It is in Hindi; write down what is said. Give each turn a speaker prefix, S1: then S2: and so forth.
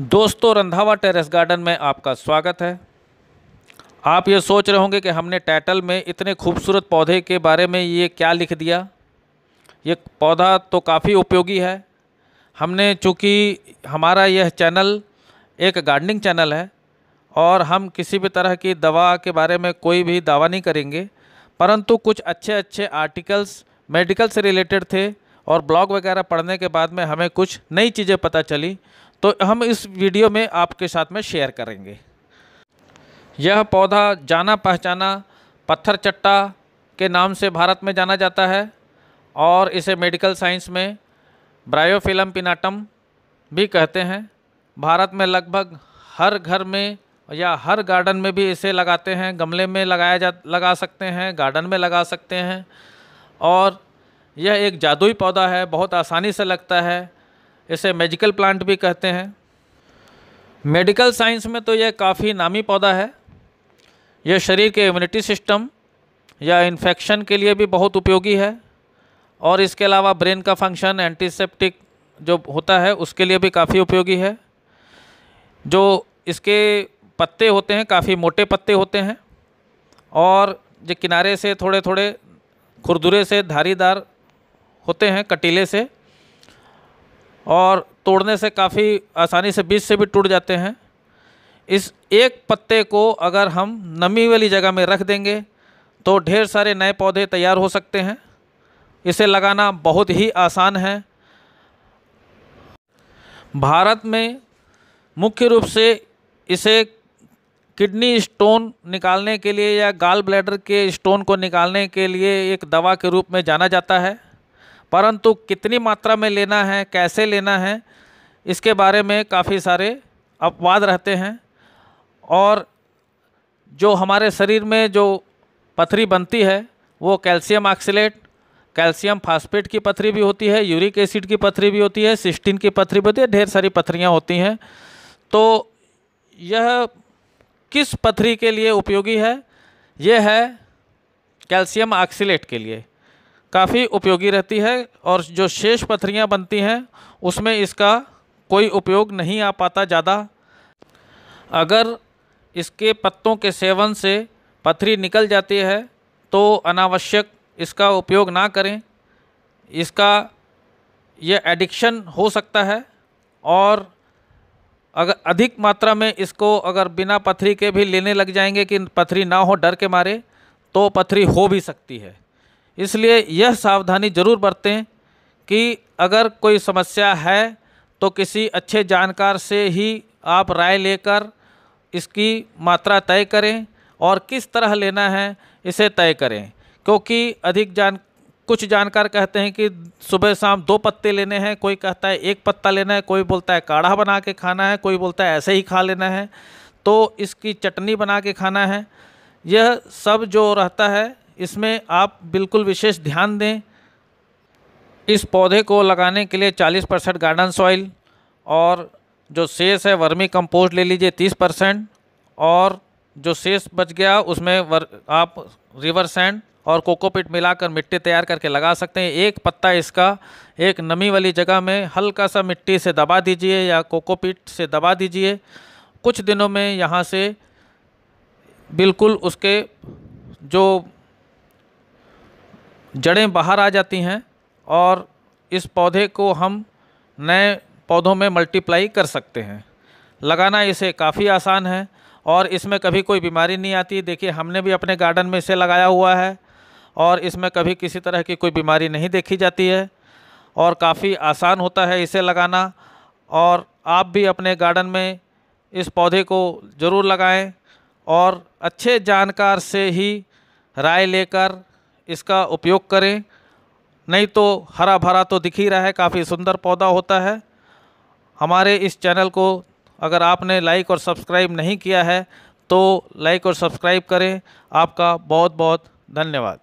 S1: दोस्तों रंधावा टेरेस गार्डन में आपका स्वागत है आप ये सोच रहे होंगे कि हमने टाइटल में इतने खूबसूरत पौधे के बारे में ये क्या लिख दिया ये पौधा तो काफ़ी उपयोगी है हमने चूँकि हमारा यह चैनल एक गार्डनिंग चैनल है और हम किसी भी तरह की दवा के बारे में कोई भी दावा नहीं करेंगे परंतु कुछ अच्छे अच्छे आर्टिकल्स मेडिकल से रिलेटेड थे और ब्लॉग वगैरह पढ़ने के बाद में हमें कुछ नई चीज़ें पता चली तो हम इस वीडियो में आपके साथ में शेयर करेंगे यह पौधा जाना पहचाना पत्थर चट्टा के नाम से भारत में जाना जाता है और इसे मेडिकल साइंस में ब्रायोफिलम पिनाटम भी कहते हैं भारत में लगभग हर घर में या हर गार्डन में भी इसे लगाते हैं गमले में लगाया जा लगा सकते हैं गार्डन में लगा सकते हैं और यह एक जादुई पौधा है बहुत आसानी से लगता है इसे मेजिकल प्लांट भी कहते हैं मेडिकल साइंस में तो यह काफ़ी नामी पौधा है यह शरीर के इम्यूनिटी सिस्टम या इन्फेक्शन के लिए भी बहुत उपयोगी है और इसके अलावा ब्रेन का फंक्शन एंटीसेप्टिक जो होता है उसके लिए भी काफ़ी उपयोगी है जो इसके पत्ते होते हैं काफ़ी मोटे पत्ते होते हैं और जो किनारे से थोड़े थोड़े खुरदुरे से धारीदार होते हैं कटीले से और तोड़ने से काफ़ी आसानी से बीज से भी टूट जाते हैं इस एक पत्ते को अगर हम नमी वाली जगह में रख देंगे तो ढेर सारे नए पौधे तैयार हो सकते हैं इसे लगाना बहुत ही आसान है भारत में मुख्य रूप से इसे किडनी स्टोन निकालने के लिए या गाल ब्लैडर के स्टोन को निकालने के लिए एक दवा के रूप में जाना जाता है परंतु कितनी मात्रा में लेना है कैसे लेना है इसके बारे में काफ़ी सारे अपवाद रहते हैं और जो हमारे शरीर में जो पथरी बनती है वो कैल्शियम ऑक्सीट कैल्शियम फास्फेट की पथरी भी होती है यूरिक एसिड की पथरी भी होती है सिस्टीन की पथरी भी होती है ढेर सारी पथरियाँ होती हैं तो यह किस पथरी के लिए उपयोगी है यह है कैल्शियम ऑक्सीट के लिए काफ़ी उपयोगी रहती है और जो शेष पथरियाँ बनती हैं उसमें इसका कोई उपयोग नहीं आ पाता ज़्यादा अगर इसके पत्तों के सेवन से पथरी निकल जाती है तो अनावश्यक इसका उपयोग ना करें इसका यह एडिक्शन हो सकता है और अगर अधिक मात्रा में इसको अगर बिना पथरी के भी लेने लग जाएंगे कि पथरी ना हो डर के मारे तो पथरी हो भी सकती है इसलिए यह सावधानी ज़रूर बरतें कि अगर कोई समस्या है तो किसी अच्छे जानकार से ही आप राय लेकर इसकी मात्रा तय करें और किस तरह लेना है इसे तय करें क्योंकि अधिक जान कुछ जानकार कहते हैं कि सुबह शाम दो पत्ते लेने हैं कोई कहता है एक पत्ता लेना है कोई बोलता है काढ़ा बना के खाना है कोई बोलता है ऐसे ही खा लेना है तो इसकी चटनी बना के खाना है यह सब जो रहता है इसमें आप बिल्कुल विशेष ध्यान दें इस पौधे को लगाने के लिए 40 परसेंट गार्डन सॉइल और जो शेष है वर्मी कंपोस्ट ले लीजिए 30 परसेंट और जो शेष बच गया उसमें वर, आप रिवर सैंड और कोकोपीट मिलाकर मिट्टी तैयार करके लगा सकते हैं एक पत्ता इसका एक नमी वाली जगह में हल्का सा मिट्टी से दबा दीजिए या कोकोपिट से दबा दीजिए कुछ दिनों में यहाँ से बिल्कुल उसके जो जड़ें बाहर आ जाती हैं और इस पौधे को हम नए पौधों में मल्टीप्लाई कर सकते हैं लगाना इसे काफ़ी आसान है और इसमें कभी कोई बीमारी नहीं आती देखिए हमने भी अपने गार्डन में इसे लगाया हुआ है और इसमें कभी किसी तरह की कोई बीमारी नहीं देखी जाती है और काफ़ी आसान होता है इसे लगाना और आप भी अपने गार्डन में इस पौधे को ज़रूर लगाएं और अच्छे जानकार से ही राय लेकर इसका उपयोग करें नहीं तो हरा भरा तो दिख ही रहा है काफ़ी सुंदर पौधा होता है हमारे इस चैनल को अगर आपने लाइक और सब्सक्राइब नहीं किया है तो लाइक और सब्सक्राइब करें आपका बहुत बहुत धन्यवाद